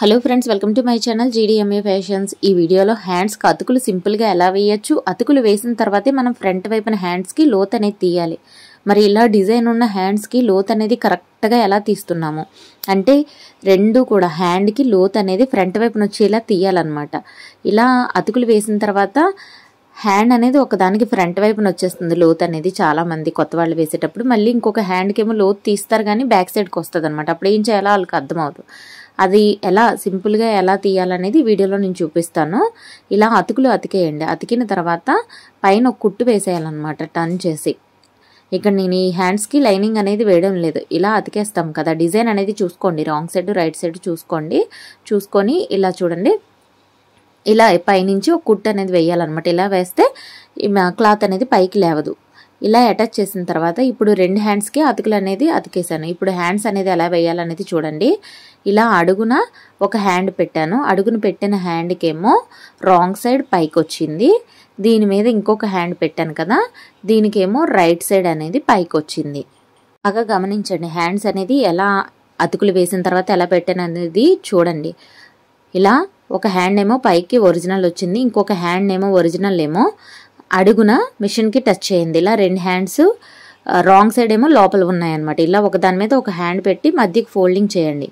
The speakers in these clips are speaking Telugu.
hello friends welcome to my channel GDMA fashions ఈ వీడియోలో హ్యాండ్స్కి అతుకులు సింపుల్గా ఎలా వేయచ్చు అతుకులు వేసిన తర్వాతే మనం ఫ్రంట్ వైపున హ్యాండ్స్కి లోత్ అనేది తీయాలి మరి ఇలా డిజైన్ ఉన్న హ్యాండ్స్కి లోత్ అనేది కరెక్ట్గా ఎలా తీస్తున్నాము అంటే రెండు కూడా హ్యాండ్కి లోత్ అనేది ఫ్రంట్ వైపున వచ్చేలా తీయాలన్నమాట ఇలా అతుకులు వేసిన తర్వాత హ్యాండ్ అనేది ఒకదానికి ఫ్రంట్ వైపున వచ్చేస్తుంది లోత్ అనేది చాలా మంది కొత్త వాళ్ళు వేసేటప్పుడు మళ్ళీ ఇంకొక హ్యాండ్కి ఏమో లోత్ తీస్తారు కానీ బ్యాక్ సైడ్కి వస్తుంది అనమాట అప్పుడు ఏం చేయాలో వాళ్ళకి అర్థమవుతుంది అది ఎలా సింపుల్గా ఎలా తీయాలనేది వీడియోలో నేను చూపిస్తాను ఇలా అతుకులు అతికేయండి అతికిన తర్వాత పైన ఒక కుట్టు వేసేయాలన్నమాట టర్న్ చేసి ఇక్కడ నేను ఈ హ్యాండ్స్కి లైనింగ్ అనేది వేయడం లేదు ఇలా అతికేస్తాం కదా డిజైన్ అనేది చూసుకోండి రాంగ్ సైడ్ రైట్ సైడ్ చూసుకోండి చూసుకొని ఇలా చూడండి ఇలా పైనుంచి ఒక కుట్టు అనేది వేయాలన్నమాట ఇలా వేస్తే క్లాత్ అనేది పైకి లేవదు ఇలా అటాచ్ చేసిన తర్వాత ఇప్పుడు రెండు హ్యాండ్స్కి అతుకులు అనేది అతికేసాను ఇప్పుడు హ్యాండ్స్ అనేది ఎలా వేయాలనేది చూడండి ఇలా అడుగున ఒక హ్యాండ్ పెట్టాను అడుగున పెట్టిన హ్యాండ్కేమో రాంగ్ సైడ్ పైకి వచ్చింది దీని మీద ఇంకొక హ్యాండ్ పెట్టాను కదా దీనికేమో రైట్ సైడ్ అనేది పైకి వచ్చింది బాగా గమనించండి హ్యాండ్స్ అనేది ఎలా అతుకులు వేసిన తర్వాత ఎలా పెట్టాను అనేది చూడండి ఇలా ఒక హ్యాండ్ ఏమో పైకి ఒరిజినల్ వచ్చింది ఇంకొక హ్యాండ్ ఏమో ఒరిజినల్ ఏమో అడుగున మిషన్కి టచ్ చేయండి ఇలా రెండు హ్యాండ్స్ రాంగ్ సైడ్ ఏమో లోపల ఉన్నాయన్నమాట ఇలా ఒక దాని మీద ఒక హ్యాండ్ పెట్టి మధ్యకి ఫోల్డింగ్ చేయండి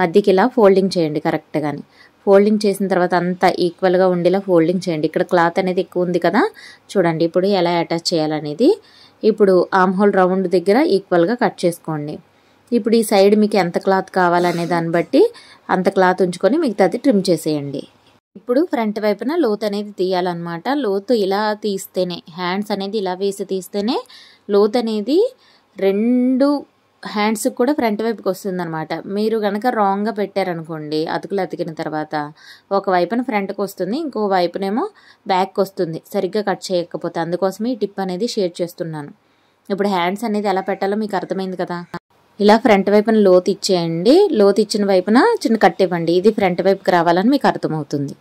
మధ్యకి ఇలా ఫోల్డింగ్ చేయండి కరెక్ట్గాని ఫోల్డింగ్ చేసిన తర్వాత అంతా ఈక్వల్గా ఉండేలా ఫోల్డింగ్ చేయండి ఇక్కడ క్లాత్ అనేది ఎక్కువ ఉంది కదా చూడండి ఇప్పుడు ఎలా అటాచ్ చేయాలనేది ఇప్పుడు ఆమ్ హోల్ రౌండ్ దగ్గర ఈక్వల్గా కట్ చేసుకోండి ఇప్పుడు ఈ సైడ్ మీకు ఎంత క్లాత్ కావాలనే దాన్ని బట్టి అంత క్లాత్ ఉంచుకొని మిగతాది ట్రిమ్ చేసేయండి ఇప్పుడు ఫ్రంట్ వైపున లోతు అనేది తీయాలన్నమాట లోతు ఇలా తీస్తేనే హ్యాండ్స్ అనేది ఇలా వేసి తీస్తేనే లోతు అనేది రెండు హ్యాండ్స్కి కూడా ఫ్రంట్ వైపుకి వస్తుంది అనమాట మీరు కనుక రాంగ్గా పెట్టారనుకోండి అతుకులు అతికిన తర్వాత ఒక వైపున ఫ్రంట్కి వస్తుంది ఇంకో వైపునేమో బ్యాక్కి వస్తుంది సరిగ్గా కట్ చేయకపోతే అందుకోసం ఈ టిప్ అనేది షేర్ చేస్తున్నాను ఇప్పుడు హ్యాండ్స్ అనేది ఎలా పెట్టాలో మీకు అర్థమైంది కదా ఇలా ఫ్రంట్ వైపున లోతు ఇచ్చేయండి లోతు ఇచ్చిన వైపున చిన్న కట్ ఇవ్వండి ఇది ఫ్రంట్ వైపుకి రావాలని మీకు అర్థమవుతుంది